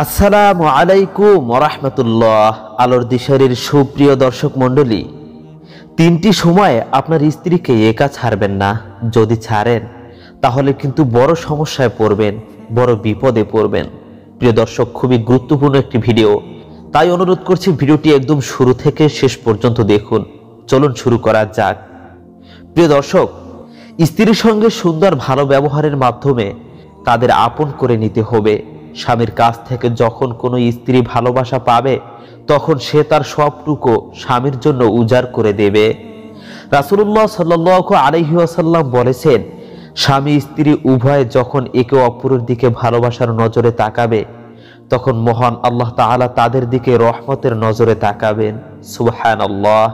আসসালামু আলাইকুম রহমতুল্লাহ আলোর দিশারির সুপ্রিয় দর্শক মণ্ডলী তিনটি সময় আপনার স্ত্রীকে একা ছাড়বেন না যদি ছাড়েন তাহলে কিন্তু বড় সমস্যায় পড়বেন বড় বিপদে পড়বেন প্রিয় দর্শক খুবই গুরুত্বপূর্ণ একটি ভিডিও তাই অনুরোধ করছি ভিডিওটি একদম শুরু থেকে শেষ পর্যন্ত দেখুন চলুন শুরু করা যাক প্রিয় দর্শক স্ত্রীর সঙ্গে সুন্দর ভালো ব্যবহারের মাধ্যমে তাদের আপন করে নিতে হবে স্বামীর কাছ থেকে যখন কোনো স্ত্রী ভালোবাসা পাবে তখন সে তার সবটুকু স্বামীর জন্য উজাড় করে দেবে রাসুল্লাহ সাল্লু আলহিউসাল্লাম বলেছেন স্বামী স্ত্রী উভয়ে যখন একে অপরের দিকে ভালোবাসার নজরে তাকাবে তখন মহান আল্লাহ তালা তাদের দিকে রহমতের নজরে তাকাবেন সুবাহান আল্লাহ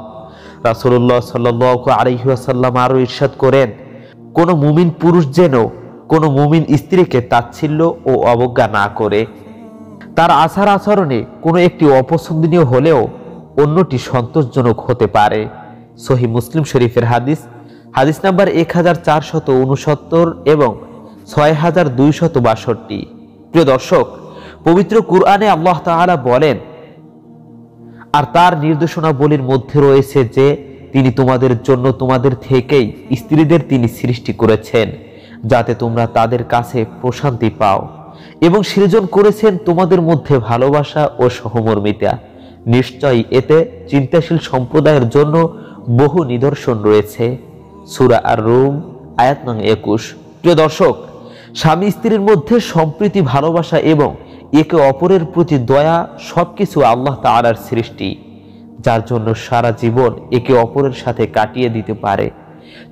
রাসুল্লাহ সাল্লু আলহিউসাল্লাম আরও ইরশাদ করেন কোনো মুমিন পুরুষ যেন কোনো মুমিন স্ত্রীকে তাচ্ছিল্য ও অবজ্ঞা না করে তার আচার আচরণে কোনো একটি অপছন্দনীয় হলেও অন্যটি সন্তোষজনক হতে পারে সহি মুসলিম শরীফের হাদিস হাদিস নাম্বার এক হাজার চারশত উনসত্তর এবং ছয় হাজার দুইশত বাষট্টি প্রিয় দর্শক পবিত্র কুরআনে আল্লাহ তাহারা বলেন আর তার নির্দেশনাবলীর মধ্যে রয়েছে যে তিনি তোমাদের জন্য তোমাদের থেকেই স্ত্রীদের তিনি সৃষ্টি করেছেন যাতে তোমরা তাদের কাছে প্রশান্তি পাও এবং সৃজন করেছেন তোমাদের মধ্যে ভালোবাসা ও সহমর্মিতা নিশ্চয়ই এতে চিন্তাশীল সম্প্রদায়ের জন্য বহু নিদর্শন রয়েছে সুরা আর রুম আয়াত নং একুশ প্রিয় দর্শক স্বামী স্ত্রীর মধ্যে সম্প্রীতি ভালোবাসা এবং একে অপরের প্রতি দয়া সব কিছু আল্লাহ তালার সৃষ্টি যার জন্য সারা জীবন একে অপরের সাথে কাটিয়ে দিতে পারে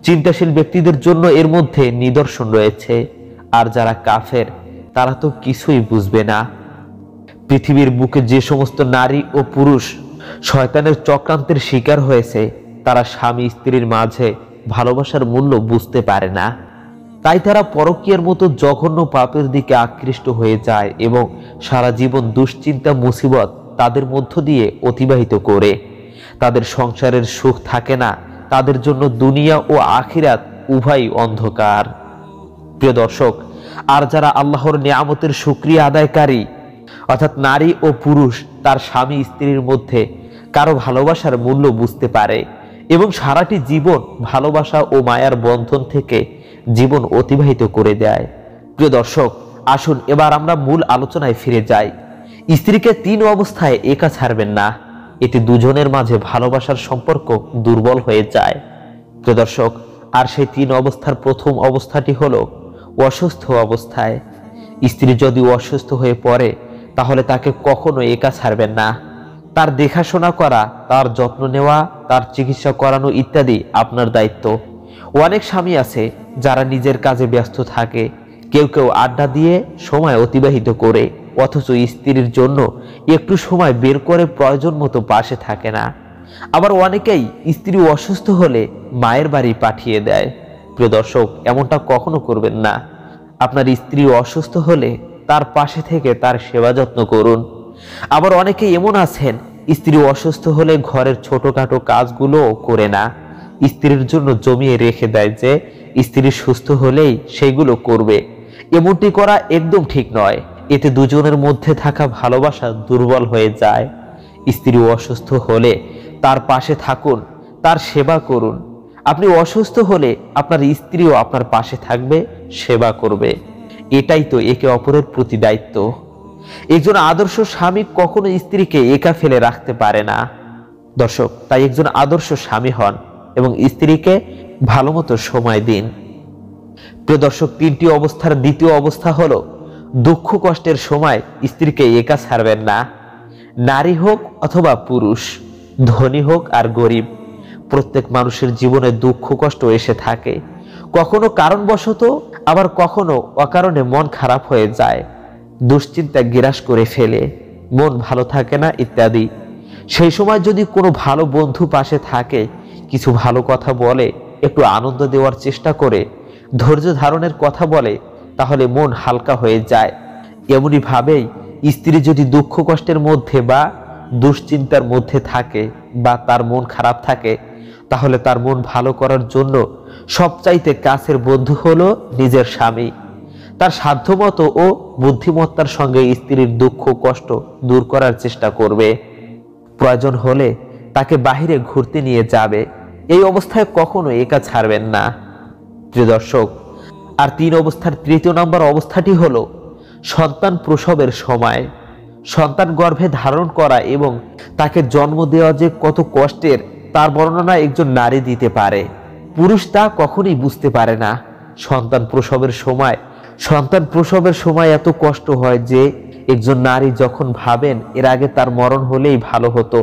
চিন্তাশীল ব্যক্তিদের জন্য এর মধ্যে নিদর্শন রয়েছে আর যারা কাফের তারা তো কিছুই বুঝবে না পৃথিবীর বুকে যে সমস্ত নারী ও পুরুষ শয়তানের চক্রান্তের শিকার হয়েছে তারা স্বামী স্ত্রীর মাঝে ভালোবাসার মূল্য বুঝতে পারে না তাই তারা পরকীয়ার মতো জঘন্য পাপের দিকে আকৃষ্ট হয়ে যায় এবং সারা জীবন দুশ্চিন্তা মুসিবত তাদের মধ্য দিয়ে অতিবাহিত করে তাদের সংসারের সুখ থাকে না তাদের জন্য দুনিয়া ও আখিরাত উভয় অন্ধকার প্রিয় দর্শক আর যারা আল্লাহর নিয়ামতের সুক্রিয়া আদায়কারী অর্থাৎ নারী ও পুরুষ তার স্বামী স্ত্রীর মধ্যে কারো ভালোবাসার মূল্য বুঝতে পারে এবং সারাটি জীবন ভালোবাসা ও মায়ার বন্ধন থেকে জীবন অতিবাহিত করে দেয় প্রিয় দর্শক আসুন এবার আমরা মূল আলোচনায় ফিরে যাই স্ত্রীকে তিন অবস্থায় একা ছাড়বেন না এতে দুজনের মাঝে ভালোবাসার সম্পর্ক দুর্বল হয়ে যায় প্রদর্শক আর সেই তিন অবস্থার প্রথম অবস্থাটি হল অসুস্থ অবস্থায় স্ত্রী যদি অসুস্থ হয়ে পড়ে তাহলে তাকে কখনো একা ছাড়বেন না তার দেখাশোনা করা তার যত্ন নেওয়া তার চিকিৎসা করানো ইত্যাদি আপনার দায়িত্ব অনেক স্বামী আছে যারা নিজের কাজে ব্যস্ত থাকে কেউ কেউ আড্ডা দিয়ে সময় অতিবাহিত করে অথচ স্ত্রীর জন্য একটু সময় বের করে প্রয়োজন মতো পাশে থাকে না আবার অনেকেই স্ত্রী অসুস্থ হলে মায়ের বাড়ি পাঠিয়ে দেয় প্রিয় দর্শক এমনটা কখনো করবেন না আপনার স্ত্রী অসুস্থ হলে তার পাশে থেকে তার সেবা যত্ন করুন আবার অনেকে এমন আছেন স্ত্রী অসুস্থ হলে ঘরের ছোটোখাটো কাজগুলো করে না স্ত্রীর জন্য জমিয়ে রেখে দেয় যে স্ত্রী সুস্থ হলেই সেগুলো করবে এমনটি করা একদম ঠিক নয় এতে দুজনের মধ্যে থাকা ভালোবাসা দুর্বল হয়ে যায় স্ত্রী অসুস্থ হলে তার পাশে থাকুন তার সেবা করুন আপনি অসুস্থ হলে আপনার স্ত্রীও আপনার পাশে থাকবে সেবা করবে এটাই তো একে অপরের প্রতি দায়িত্ব একজন আদর্শ স্বামী কখনো স্ত্রীকে একা ফেলে রাখতে পারে না দর্শক তাই একজন আদর্শ স্বামী হন এবং স্ত্রীকে ভালোমতো সময় দিন প্রিয় দর্শক তিনটি অবস্থার দ্বিতীয় অবস্থা হলো দুঃখ কষ্টের সময় স্ত্রীকে একা ছাড়বেন না নারী হোক অথবা পুরুষ ধনী হোক আর গরিব প্রত্যেক মানুষের জীবনে দুঃখ কষ্ট এসে থাকে কখনো কারণবশত আবার কখনো অকারণে মন খারাপ হয়ে যায় দুশ্চিন্তা গ্রাস করে ফেলে মন ভালো থাকে না ইত্যাদি সেই সময় যদি কোনো ভালো বন্ধু পাশে থাকে কিছু ভালো কথা বলে একটু আনন্দ দেওয়ার চেষ্টা করে ধৈর্য ধারণের কথা বলে তাহলে মন হালকা হয়ে যায় এমনইভাবেই স্ত্রী যদি দুঃখ কষ্টের মধ্যে বা দুশ্চিন্তার মধ্যে থাকে বা তার মন খারাপ থাকে তাহলে তার মন ভালো করার জন্য সবচাইতে কাছের বন্ধু হলো নিজের স্বামী তার সাধ্যমতো ও বুদ্ধিমত্তার সঙ্গে স্ত্রীর দুঃখ কষ্ট দূর করার চেষ্টা করবে প্রয়োজন হলে তাকে বাহিরে ঘুরতে নিয়ে যাবে এই অবস্থায় কখনো একা ছাড়বেন না প্রিয় দর্শক আর তিন অবস্থার তৃতীয় নম্বর অবস্থাটি হল সন্তান প্রসবের সময় সন্তান গর্ভে ধারণ করা এবং তাকে জন্ম দেওয়া যে কত কষ্টের তার বর্ণনা একজন নারী দিতে পারে পুরুষ তা কখনই বুঝতে পারে না সন্তান প্রসবের সময় সন্তান প্রসবের সময় এত কষ্ট হয় যে একজন নারী যখন ভাবেন এর আগে তার মরণ হলেই ভালো হতো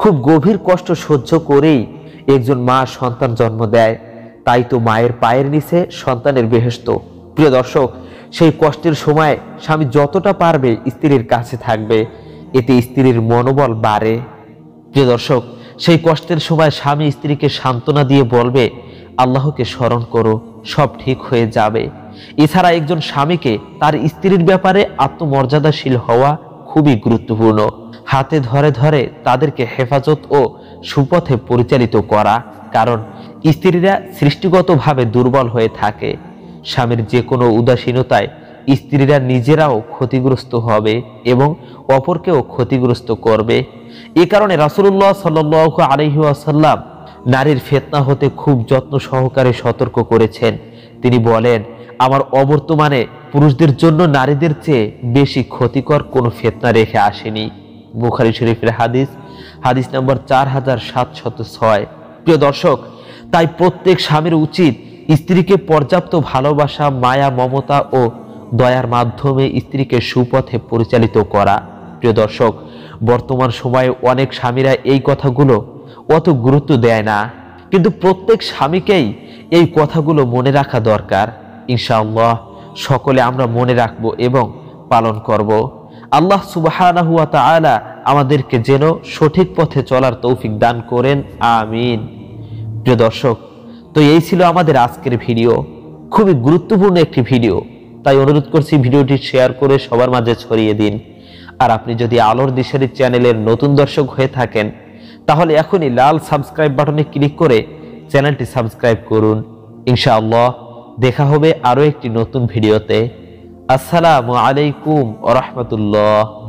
খুব গভীর কষ্ট সহ্য করেই একজন মা সন্তান জন্ম দেয় তাই তো মায়ের পায়ের নিচে সন্তানের বেহেস্ত প্রিয় দর্শক সেই কষ্টের সময় স্বামী যতটা পারবে স্ত্রীর কাছে থাকবে এতে স্ত্রীর মনোবল বাড়ে প্রিয় দর্শক সেই কষ্টের সময় স্বামী স্ত্রীকে সান্ত্বনা দিয়ে বলবে আল্লাহকে স্মরণ করো সব ঠিক হয়ে যাবে এছাড়া একজন স্বামীকে তার স্ত্রীর ব্যাপারে আত্মমর্যাদাশীল হওয়া খুবই গুরুত্বপূর্ণ হাতে ধরে ধরে তাদেরকে হেফাজত ও সুপথে পরিচালিত করা কারণ স্ত্রীরা সৃষ্টিগতভাবে দুর্বল হয়ে থাকে স্বামীর যে কোনো উদাসীনতায় স্ত্রীরা নিজেরাও ক্ষতিগ্রস্ত হবে এবং অপরকেও ক্ষতিগ্রস্ত করবে এ কারণে রাসুল্লাহ সাল্লু আলহিউসাল্লাম নারীর ফেতনা হতে খুব যত্ন সহকারে সতর্ক করেছেন তিনি বলেন আমার অবর্তমানে পুরুষদের জন্য নারীদের চেয়ে বেশি ক্ষতিকর কোনো ফেতনা রেখে আসেনি বুখারি শরীফের হাদিস হাদিস নম্বর চার হাজার সাতশত ছয় প্রিয় দর্শক তাই প্রত্যেক স্বামীর উচিত স্ত্রীকে পর্যাপ্ত ভালোবাসা মায়া মমতা ও দয়ার মাধ্যমে স্ত্রীকে সুপথে পরিচালিত করা প্রিয় দর্শক বর্তমান সময়ে অনেক স্বামীরা এই কথাগুলো অত গুরুত্ব দেয় না কিন্তু প্রত্যেক স্বামীকেই এই কথাগুলো মনে রাখা দরকার ইনশাআল্লাহ সকলে আমরা মনে রাখব এবং পালন করব আল্লাহ সুবাহানাহুয়া তালা আমাদেরকে যেন সঠিক পথে চলার তৌফিক দান করেন আমিন প্রিয় দর্শক তো এই ছিল আমাদের আজকের ভিডিও খুবই গুরুত্বপূর্ণ একটি ভিডিও তাই অনুরোধ করছি ভিডিওটি শেয়ার করে সবার মাঝে ছড়িয়ে দিন আর আপনি যদি আলোর দিশারি চ্যানেলের নতুন দর্শক হয়ে থাকেন তাহলে এখনই লাল সাবস্ক্রাইব বাটনে ক্লিক করে চ্যানেলটি সাবস্ক্রাইব করুন ইনশাআল্লাহ দেখা হবে আরও একটি নতুন ভিডিওতে আসসালামু আলাইকুম রহমতুল্লাহ